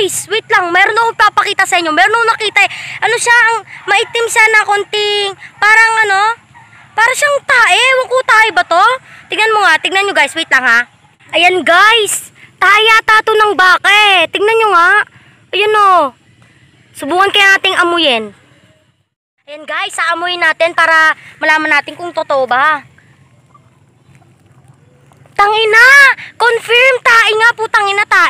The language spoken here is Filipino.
guys, wait lang. Meron akong papakita sa inyo. Meron akong nakita. Eh. Ano siya, ang maitim siya na konting, parang ano, parang siyang tae. Ewan ko tae ba to? Tignan mo nga, tignan nyo guys. Wait lang ha. Ayan guys, tae yata to ng bake. Eh. Tignan nyo nga. Ayan o. Oh. Subukan kaya nating amuyin. Ayan guys, saamuyin natin para malaman natin kung totoo ba. Tangina! Confirm! Tae nga po, tangina tae.